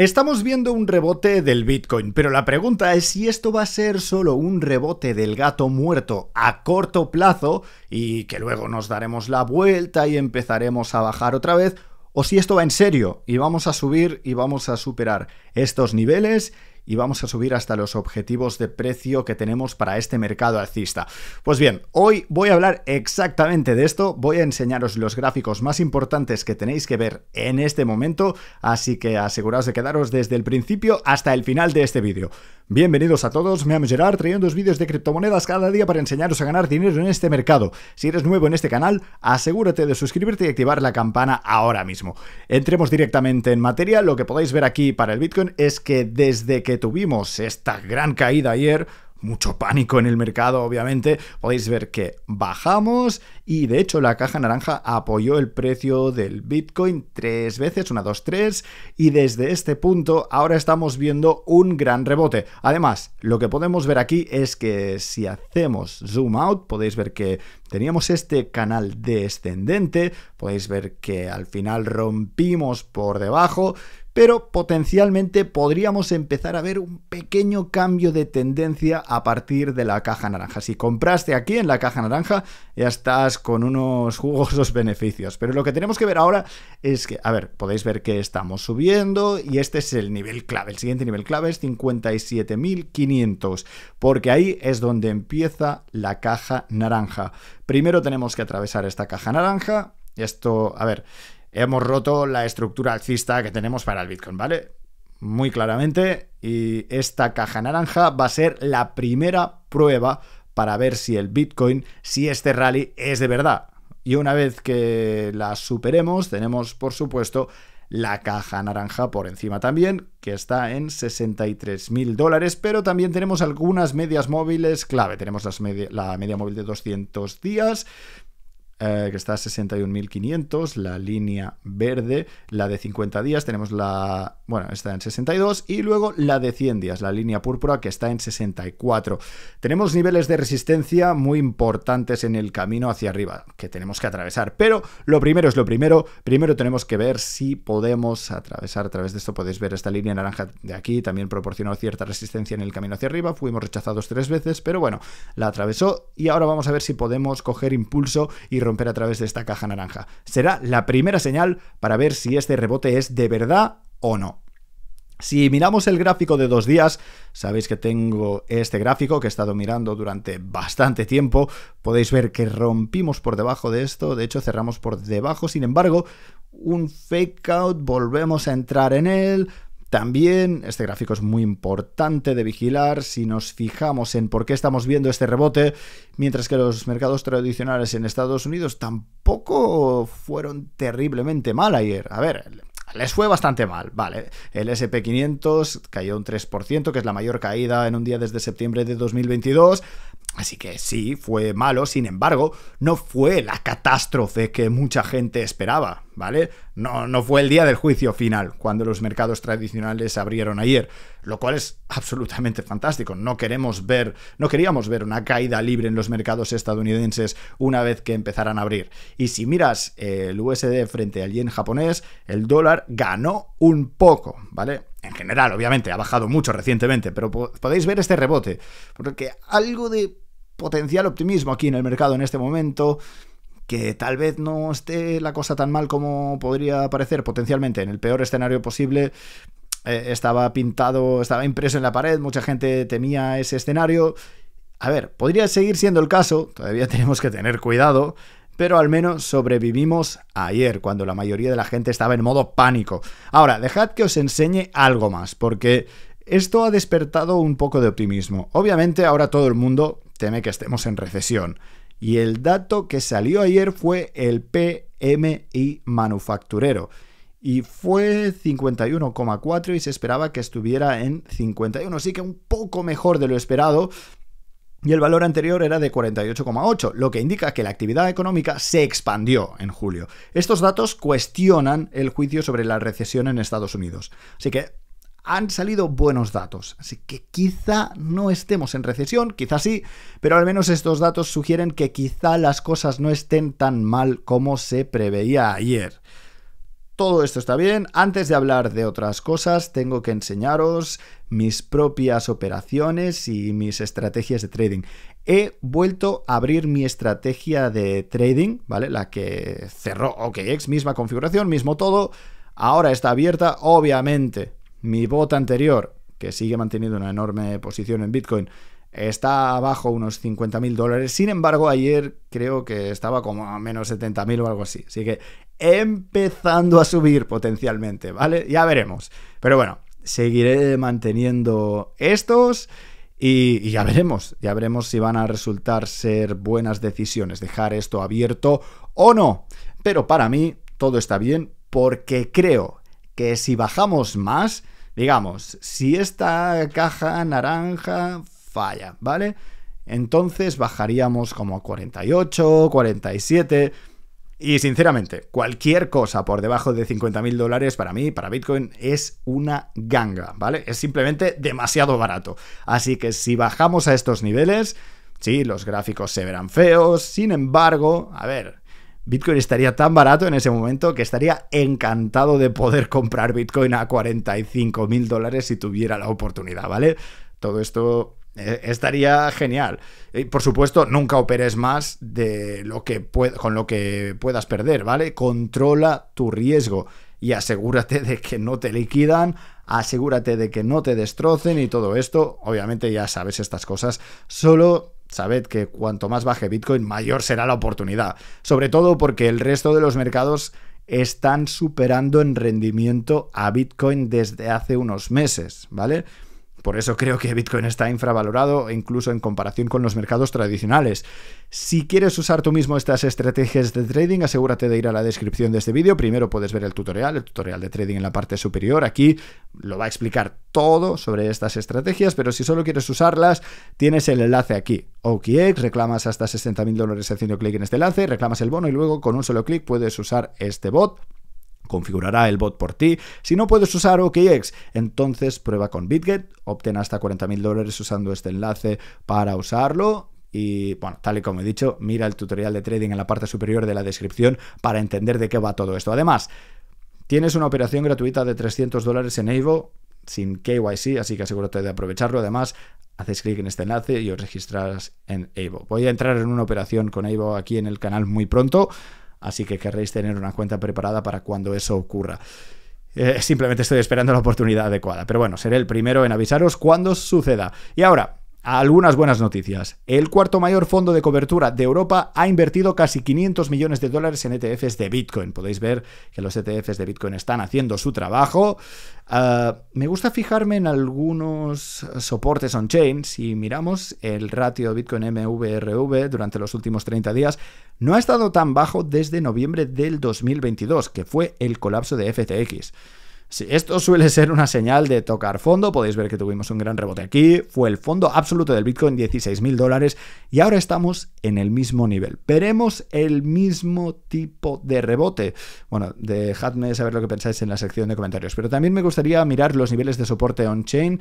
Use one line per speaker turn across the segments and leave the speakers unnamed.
Estamos viendo un rebote del Bitcoin, pero la pregunta es si esto va a ser solo un rebote del gato muerto a corto plazo y que luego nos daremos la vuelta y empezaremos a bajar otra vez, o si esto va en serio y vamos a subir y vamos a superar estos niveles y vamos a subir hasta los objetivos de precio que tenemos para este mercado alcista. Pues bien, hoy voy a hablar exactamente de esto, voy a enseñaros los gráficos más importantes que tenéis que ver en este momento, así que aseguraos de quedaros desde el principio hasta el final de este vídeo. Bienvenidos a todos, me llamo Gerard, trayendo vídeos de criptomonedas cada día para enseñaros a ganar dinero en este mercado. Si eres nuevo en este canal, asegúrate de suscribirte y activar la campana ahora mismo. Entremos directamente en materia, lo que podéis ver aquí para el Bitcoin es que desde que tuvimos esta gran caída ayer, mucho pánico en el mercado, obviamente, podéis ver que bajamos y de hecho la caja naranja apoyó el precio del Bitcoin tres veces, una, dos, tres, y desde este punto ahora estamos viendo un gran rebote. Además, lo que podemos ver aquí es que si hacemos zoom out, podéis ver que teníamos este canal descendente, podéis ver que al final rompimos por debajo pero potencialmente podríamos empezar a ver un pequeño cambio de tendencia a partir de la caja naranja. Si compraste aquí en la caja naranja, ya estás con unos jugosos beneficios. Pero lo que tenemos que ver ahora es que, a ver, podéis ver que estamos subiendo y este es el nivel clave. El siguiente nivel clave es 57.500, porque ahí es donde empieza la caja naranja. Primero tenemos que atravesar esta caja naranja. Esto, a ver, hemos roto la estructura alcista que tenemos para el Bitcoin, ¿vale? Muy claramente. Y esta caja naranja va a ser la primera prueba para ver si el Bitcoin, si este rally es de verdad. Y una vez que la superemos, tenemos, por supuesto, la caja naranja por encima también, que está en 63.000 mil dólares, pero también tenemos algunas medias móviles clave. Tenemos la media móvil de 200 días, eh, que está a 61.500, la línea verde, la de 50 días, tenemos la, bueno, está en 62, y luego la de 100 días, la línea púrpura, que está en 64. Tenemos niveles de resistencia muy importantes en el camino hacia arriba, que tenemos que atravesar, pero lo primero es lo primero, primero tenemos que ver si podemos atravesar a través de esto, podéis ver esta línea naranja de aquí, también proporcionó cierta resistencia en el camino hacia arriba, fuimos rechazados tres veces, pero bueno, la atravesó, y ahora vamos a ver si podemos coger impulso y romper a través de esta caja naranja. Será la primera señal para ver si este rebote es de verdad o no. Si miramos el gráfico de dos días, sabéis que tengo este gráfico que he estado mirando durante bastante tiempo, podéis ver que rompimos por debajo de esto, de hecho cerramos por debajo, sin embargo, un fake out, volvemos a entrar en él, también este gráfico es muy importante de vigilar si nos fijamos en por qué estamos viendo este rebote, mientras que los mercados tradicionales en Estados Unidos tampoco fueron terriblemente mal ayer. A ver, les fue bastante mal, vale. El SP500 cayó un 3%, que es la mayor caída en un día desde septiembre de 2022. Así que sí, fue malo, sin embargo, no fue la catástrofe que mucha gente esperaba, ¿vale? No, no fue el día del juicio final, cuando los mercados tradicionales abrieron ayer lo cual es absolutamente fantástico. No queremos ver, no queríamos ver una caída libre en los mercados estadounidenses una vez que empezaran a abrir. Y si miras eh, el USD frente al yen japonés, el dólar ganó un poco, ¿vale? En general, obviamente, ha bajado mucho recientemente, pero podéis ver este rebote, porque algo de potencial optimismo aquí en el mercado en este momento que tal vez no esté la cosa tan mal como podría parecer potencialmente en el peor escenario posible, eh, estaba pintado, estaba impreso en la pared, mucha gente temía ese escenario. A ver, podría seguir siendo el caso, todavía tenemos que tener cuidado, pero al menos sobrevivimos ayer, cuando la mayoría de la gente estaba en modo pánico. Ahora, dejad que os enseñe algo más, porque esto ha despertado un poco de optimismo. Obviamente ahora todo el mundo teme que estemos en recesión. Y el dato que salió ayer fue el PMI manufacturero y fue 51,4 y se esperaba que estuviera en 51, así que un poco mejor de lo esperado. Y el valor anterior era de 48,8, lo que indica que la actividad económica se expandió en julio. Estos datos cuestionan el juicio sobre la recesión en Estados Unidos. Así que han salido buenos datos. Así que quizá no estemos en recesión, quizá sí, pero al menos estos datos sugieren que quizá las cosas no estén tan mal como se preveía ayer. Todo esto está bien. Antes de hablar de otras cosas, tengo que enseñaros mis propias operaciones y mis estrategias de trading. He vuelto a abrir mi estrategia de trading, ¿vale? La que cerró OKEx, misma configuración, mismo todo. Ahora está abierta, obviamente. Mi bot anterior, que sigue manteniendo una enorme posición en Bitcoin, Está abajo unos 50.000 dólares. Sin embargo, ayer creo que estaba como a menos 70.000 o algo así. Así que empezando a subir potencialmente, ¿vale? Ya veremos. Pero bueno, seguiré manteniendo estos y, y, ya veremos. Ya veremos si van a resultar ser buenas decisiones dejar esto abierto o no. Pero para mí todo está bien porque creo que si bajamos más, digamos, si esta caja naranja falla, ¿vale? Entonces bajaríamos como a 48, 47. Y sinceramente, cualquier cosa por debajo de 50.000 dólares para mí, para Bitcoin, es una ganga, ¿vale? Es simplemente demasiado barato. Así que si bajamos a estos niveles, sí, los gráficos se verán feos, sin embargo, a ver, Bitcoin estaría tan barato en ese momento que estaría encantado de poder comprar Bitcoin a 45 mil dólares si tuviera la oportunidad, ¿vale? Todo esto eh, estaría genial. por supuesto, nunca operes más de lo que con lo que puedas perder, ¿vale? Controla tu riesgo y asegúrate de que no te liquidan, asegúrate de que no te destrocen y todo esto. Obviamente ya sabes estas cosas, solo sabed que cuanto más baje Bitcoin, mayor será la oportunidad. Sobre todo porque el resto de los mercados están superando en rendimiento a Bitcoin desde hace unos meses, ¿vale? Por eso creo que Bitcoin está infravalorado incluso en comparación con los mercados tradicionales. Si quieres usar tú mismo estas estrategias de trading, asegúrate de ir a la descripción de este vídeo. Primero puedes ver el tutorial, el tutorial de trading en la parte superior. Aquí lo va a explicar todo sobre estas estrategias, pero si solo quieres usarlas, tienes el enlace aquí. Ok, reclamas hasta 60.000 mil dólares haciendo clic en este enlace, reclamas el bono y luego con un solo clic puedes usar este bot configurará el bot por ti. Si no puedes usar OKX, entonces prueba con BitGet, obtén hasta 40.000 dólares usando este enlace para usarlo. Y bueno, tal y como he dicho, mira el tutorial de trading en la parte superior de la descripción para entender de qué va todo esto. Además, tienes una operación gratuita de 300 dólares en Evo sin KYC, así que asegúrate de aprovecharlo. Además, haces clic en este enlace y os registrarás en Evo. Voy a entrar en una operación con Evo aquí en el canal muy pronto así que querréis tener una cuenta preparada para cuando eso ocurra. Eh, simplemente estoy esperando la oportunidad adecuada, pero bueno, seré el primero en avisaros cuando suceda. Y ahora, algunas buenas noticias. El cuarto mayor fondo de cobertura de Europa ha invertido casi 500 millones de dólares en ETFs de Bitcoin. Podéis ver que los ETFs de Bitcoin están haciendo su trabajo. Ah, me gusta fijarme en algunos soportes on-chain. Si miramos el ratio Bitcoin MVRV durante los últimos 30 días, no ha estado tan bajo desde noviembre del 2022, que fue el colapso de FTX. Sí, esto suele ser una señal de tocar fondo, podéis ver que tuvimos un gran rebote aquí, fue el fondo absoluto del Bitcoin 16.000 dólares y ahora estamos en el mismo nivel. Veremos el mismo tipo de rebote. Bueno, dejadme saber lo que pensáis en la sección de comentarios, pero también me gustaría mirar los niveles de soporte on-chain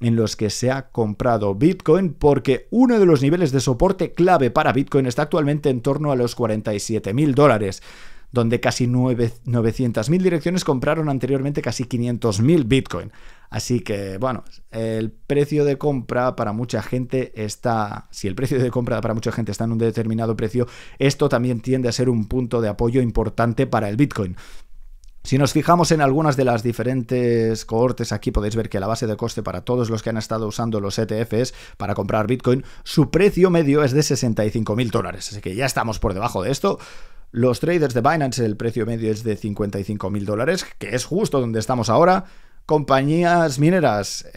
en los que se ha comprado Bitcoin, porque uno de los niveles de soporte clave para Bitcoin está actualmente en torno a los 47.000 dólares donde casi 900.000 direcciones compraron anteriormente casi 500.000 Bitcoin. Así que, bueno, el precio de compra para mucha gente está, si el precio de compra para mucha gente está en un determinado precio, esto también tiende a ser un punto de apoyo importante para el Bitcoin. Si nos fijamos en algunas de las diferentes cohortes, aquí podéis ver que la base de coste para todos los que han estado usando los ETFs para comprar Bitcoin, su precio medio es de 65.000 dólares. Así que ya estamos por debajo de esto. Los traders de Binance, el precio medio es de 55 mil dólares, que es justo donde estamos ahora. Compañías mineras,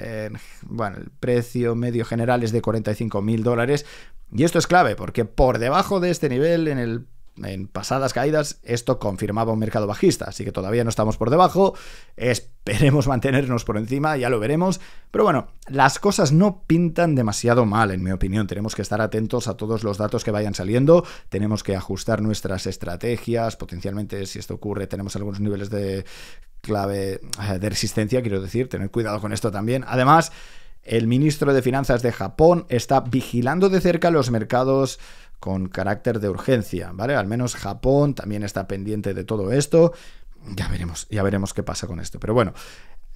bueno, el precio medio general es de 45 mil dólares. Y esto es clave, porque por debajo de este nivel, en el en pasadas caídas esto confirmaba un mercado bajista, así que todavía no estamos por debajo, esperemos mantenernos por encima, ya lo veremos, pero bueno, las cosas no pintan demasiado mal, en mi opinión, tenemos que estar atentos a todos los datos que vayan saliendo, tenemos que ajustar nuestras estrategias, potencialmente si esto ocurre tenemos algunos niveles de clave eh, de resistencia, quiero decir, tener cuidado con esto también, además... El ministro de Finanzas de Japón está vigilando de cerca los mercados con carácter de urgencia, ¿vale? Al menos Japón también está pendiente de todo esto. Ya veremos, ya veremos qué pasa con esto. Pero bueno,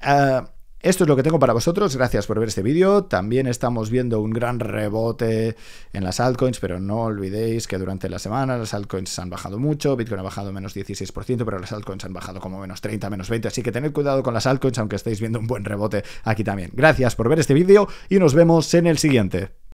eh, esto es lo que tengo para vosotros. Gracias por ver este vídeo. También estamos viendo un gran rebote en las altcoins, pero no olvidéis que durante la semana las altcoins han bajado mucho. Bitcoin ha bajado menos 16%, pero las altcoins han bajado como menos 30, menos 20. Así que tened cuidado con las altcoins, aunque estéis viendo un buen rebote aquí también. Gracias por ver este vídeo y nos vemos en el siguiente.